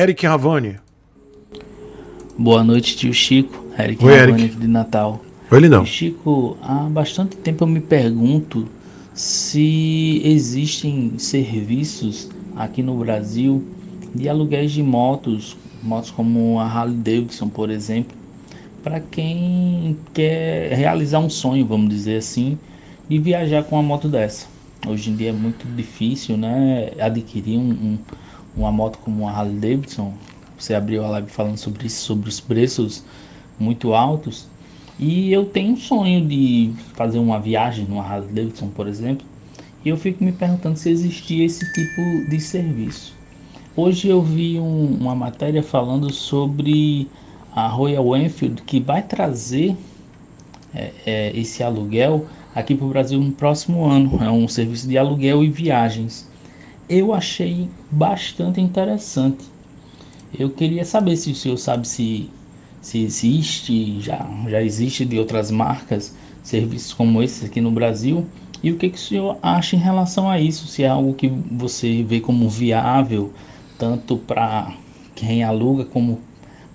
Eric Ravani. Boa noite, tio Chico. Eric Oi, Ravani Eric. de Natal. Oi, ele não. Chico, há bastante tempo eu me pergunto se existem serviços aqui no Brasil de aluguéis de motos, motos como a Harley Davidson, por exemplo, para quem quer realizar um sonho, vamos dizer assim, e viajar com uma moto dessa. Hoje em dia é muito difícil, né, adquirir um, um uma moto como a Harley Davidson, você abriu a live falando sobre isso, sobre os preços muito altos. E eu tenho um sonho de fazer uma viagem numa Harley Davidson, por exemplo. E eu fico me perguntando se existia esse tipo de serviço. Hoje eu vi um, uma matéria falando sobre a Royal Enfield que vai trazer é, é, esse aluguel aqui para o Brasil no próximo ano. É um serviço de aluguel e viagens eu achei bastante interessante. Eu queria saber se o senhor sabe se, se existe, já, já existe de outras marcas, serviços como esse aqui no Brasil. E o que, que o senhor acha em relação a isso? Se é algo que você vê como viável, tanto para quem aluga como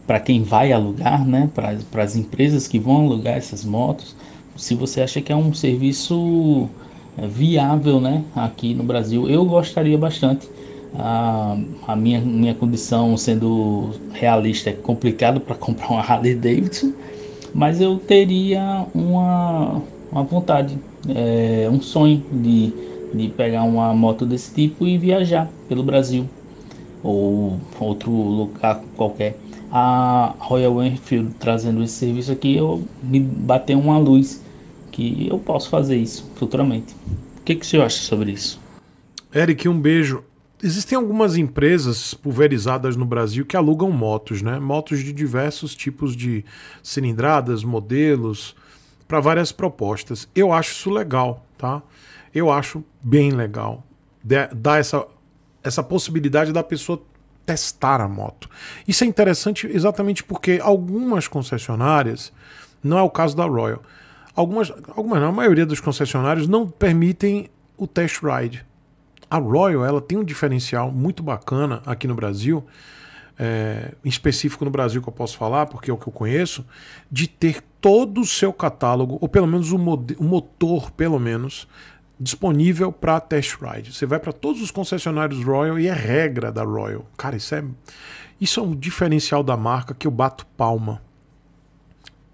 para quem vai alugar, né? para as empresas que vão alugar essas motos. Se você acha que é um serviço é viável né, aqui no Brasil. Eu gostaria bastante. A, a minha, minha condição, sendo realista, é complicado para comprar uma Harley Davidson, mas eu teria uma, uma vontade, é, um sonho de, de pegar uma moto desse tipo e viajar pelo Brasil ou outro lugar qualquer. A Royal Enfield trazendo esse serviço aqui, eu me bateu uma luz que eu posso fazer isso futuramente. O que, que você acha sobre isso? Eric, um beijo. Existem algumas empresas pulverizadas no Brasil que alugam motos, né? Motos de diversos tipos de cilindradas, modelos, para várias propostas. Eu acho isso legal, tá? Eu acho bem legal. dar essa, essa possibilidade da pessoa testar a moto. Isso é interessante exatamente porque algumas concessionárias, não é o caso da Royal, Algumas, algumas não, a maioria dos concessionários não permitem o test ride. A Royal ela tem um diferencial muito bacana aqui no Brasil, é, em específico no Brasil que eu posso falar, porque é o que eu conheço, de ter todo o seu catálogo, ou pelo menos o, o motor, pelo menos, disponível para test ride. Você vai para todos os concessionários Royal e é regra da Royal. Cara, isso é, isso é um diferencial da marca que eu bato palma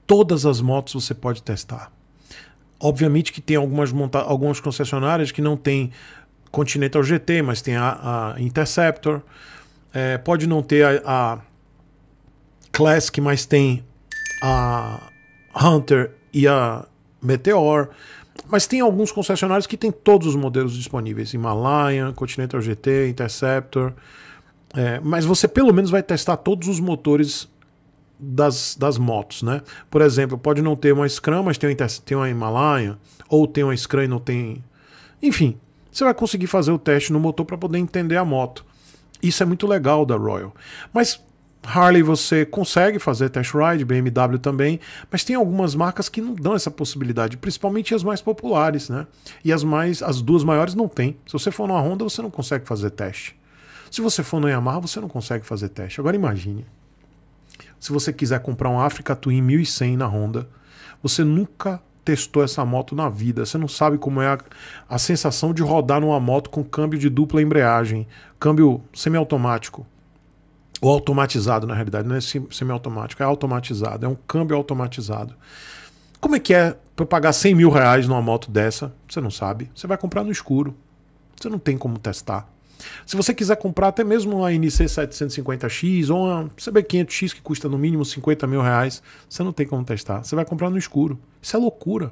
todas as motos você pode testar. Obviamente que tem algumas, monta algumas concessionárias que não tem Continental GT, mas tem a, a Interceptor. É, pode não ter a, a Classic, mas tem a Hunter e a Meteor. Mas tem alguns concessionários que tem todos os modelos disponíveis: Himalayan, Continental GT, Interceptor. É, mas você pelo menos vai testar todos os motores das, das motos, né? Por exemplo, pode não ter uma Scrum, mas tem uma, tem uma Himalaya, ou tem uma Scrum e não tem. Enfim, você vai conseguir fazer o teste no motor para poder entender a moto. Isso é muito legal da Royal. Mas Harley você consegue fazer test ride, BMW também, mas tem algumas marcas que não dão essa possibilidade, principalmente as mais populares, né? E as mais, as duas maiores não tem. Se você for numa Honda, você não consegue fazer teste. Se você for no Yamaha, você não consegue fazer teste. Agora imagine. Se você quiser comprar um Africa Twin 1100 na Honda, você nunca testou essa moto na vida. Você não sabe como é a, a sensação de rodar numa moto com câmbio de dupla embreagem, câmbio semiautomático. Ou automatizado, na realidade, não é semiautomático, é automatizado, é um câmbio automatizado. Como é que é para pagar 100 mil reais numa moto dessa? Você não sabe. Você vai comprar no escuro. Você não tem como testar. Se você quiser comprar até mesmo uma NC750X ou uma CB500X que custa no mínimo 50 mil reais, você não tem como testar. Você vai comprar no escuro. Isso é loucura.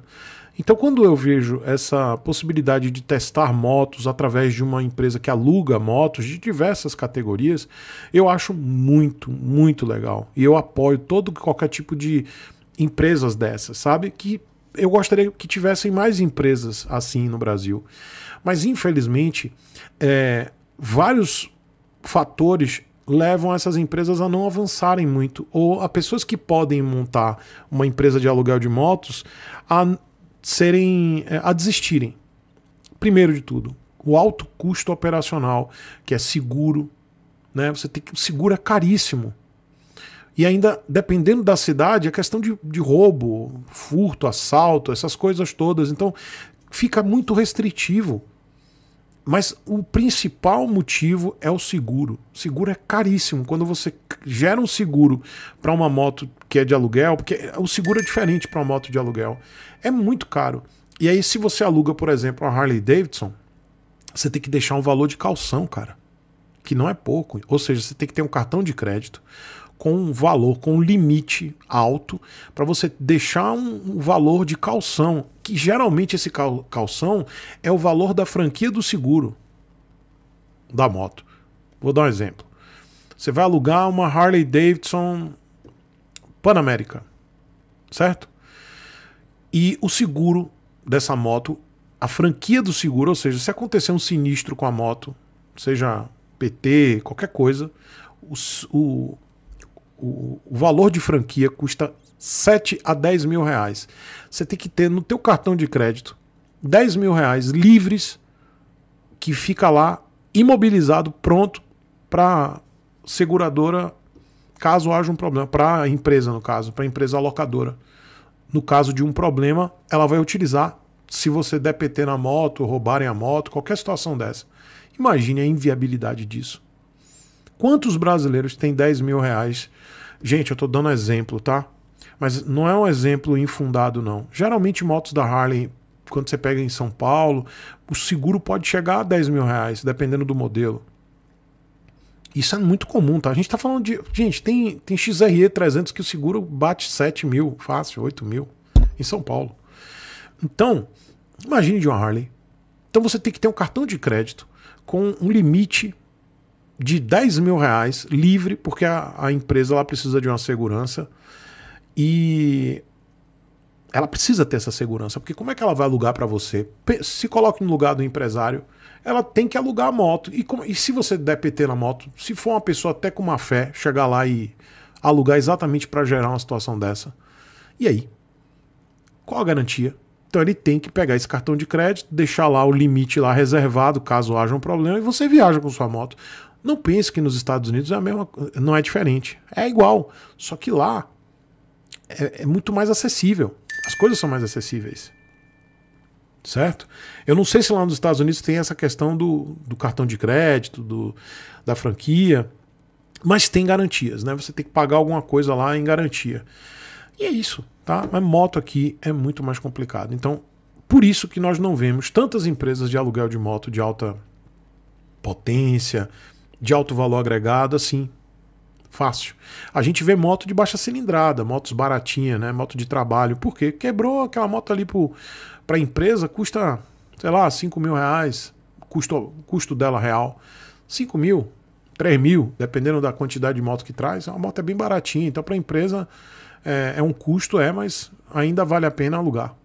Então, quando eu vejo essa possibilidade de testar motos através de uma empresa que aluga motos de diversas categorias, eu acho muito, muito legal. E eu apoio todo qualquer tipo de empresas dessas, sabe? Que eu gostaria que tivessem mais empresas assim no Brasil. Mas, infelizmente, é, vários fatores levam essas empresas a não avançarem muito, ou a pessoas que podem montar uma empresa de aluguel de motos a serem eh, a desistirem. Primeiro de tudo, o alto custo operacional, que é seguro, né? Você tem que seguro é caríssimo. E ainda, dependendo da cidade, a é questão de, de roubo, furto, assalto, essas coisas todas. Então, fica muito restritivo mas o principal motivo é o seguro. seguro é caríssimo. Quando você gera um seguro para uma moto que é de aluguel, porque o seguro é diferente para uma moto de aluguel, é muito caro. E aí, se você aluga, por exemplo, a Harley Davidson, você tem que deixar um valor de calção, cara, que não é pouco. Ou seja, você tem que ter um cartão de crédito com um valor, com um limite alto, para você deixar um valor de calção que geralmente esse calção é o valor da franquia do seguro da moto. Vou dar um exemplo. Você vai alugar uma Harley Davidson Panamérica, certo? E o seguro dessa moto, a franquia do seguro, ou seja, se acontecer um sinistro com a moto, seja PT, qualquer coisa, o, o, o valor de franquia custa 7 a 10 mil reais. Você tem que ter no teu cartão de crédito 10 mil reais livres que fica lá imobilizado, pronto para seguradora caso haja um problema, para a empresa no caso, para a empresa locadora. No caso de um problema, ela vai utilizar se você der PT na moto, roubarem a moto, qualquer situação dessa. Imagine a inviabilidade disso. Quantos brasileiros têm 10 mil reais? Gente, eu estou dando exemplo, tá? Mas não é um exemplo infundado, não. Geralmente, motos da Harley, quando você pega em São Paulo, o seguro pode chegar a 10 mil reais, dependendo do modelo. Isso é muito comum, tá? A gente tá falando de. Gente, tem, tem XRE 300 que o seguro bate 7 mil, fácil, 8 mil, em São Paulo. Então, imagine de uma Harley. Então você tem que ter um cartão de crédito com um limite de 10 mil reais livre, porque a, a empresa lá precisa de uma segurança e ela precisa ter essa segurança, porque como é que ela vai alugar para você? Se coloque no lugar do empresário, ela tem que alugar a moto. E, como, e se você der PT na moto, se for uma pessoa até com má fé, chegar lá e alugar exatamente para gerar uma situação dessa, e aí? Qual a garantia? Então ele tem que pegar esse cartão de crédito, deixar lá o limite lá reservado, caso haja um problema, e você viaja com sua moto. Não pense que nos Estados Unidos é a mesma, não é diferente. É igual, só que lá é, é muito mais acessível. As coisas são mais acessíveis. Certo? Eu não sei se lá nos Estados Unidos tem essa questão do, do cartão de crédito, do, da franquia, mas tem garantias, né? Você tem que pagar alguma coisa lá em garantia. E é isso, tá? Mas moto aqui é muito mais complicado. Então, por isso que nós não vemos tantas empresas de aluguel de moto de alta potência, de alto valor agregado assim Fácil. A gente vê moto de baixa cilindrada, motos baratinha, né? Moto de trabalho. Por quê? Quebrou aquela moto ali para a empresa, custa, sei lá, 5 mil reais, custo, custo dela real. 5 mil, 3 mil, dependendo da quantidade de moto que traz. A moto é bem baratinha, então para a empresa é, é, um custo, é, mas ainda vale a pena alugar.